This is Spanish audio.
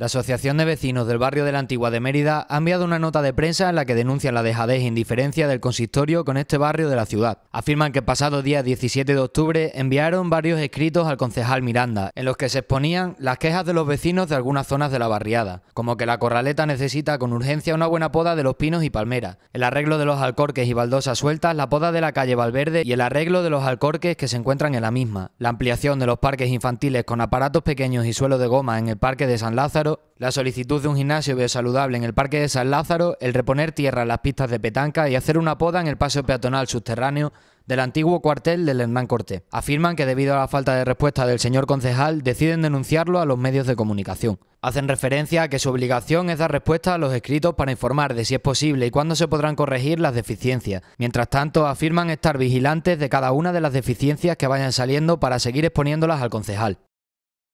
La Asociación de Vecinos del Barrio de la Antigua de Mérida ha enviado una nota de prensa en la que denuncian la dejadez e indiferencia del consistorio con este barrio de la ciudad. Afirman que pasado día 17 de octubre enviaron varios escritos al concejal Miranda, en los que se exponían las quejas de los vecinos de algunas zonas de la barriada, como que la corraleta necesita con urgencia una buena poda de los pinos y palmeras, el arreglo de los alcorques y baldosas sueltas, la poda de la calle Valverde y el arreglo de los alcorques que se encuentran en la misma, la ampliación de los parques infantiles con aparatos pequeños y suelo de goma en el Parque de San Lázaro, la solicitud de un gimnasio biosaludable en el Parque de San Lázaro, el reponer tierra en las pistas de petanca y hacer una poda en el paseo peatonal subterráneo del antiguo cuartel del Hernán Cortés. Afirman que debido a la falta de respuesta del señor concejal deciden denunciarlo a los medios de comunicación. Hacen referencia a que su obligación es dar respuesta a los escritos para informar de si es posible y cuándo se podrán corregir las deficiencias. Mientras tanto, afirman estar vigilantes de cada una de las deficiencias que vayan saliendo para seguir exponiéndolas al concejal.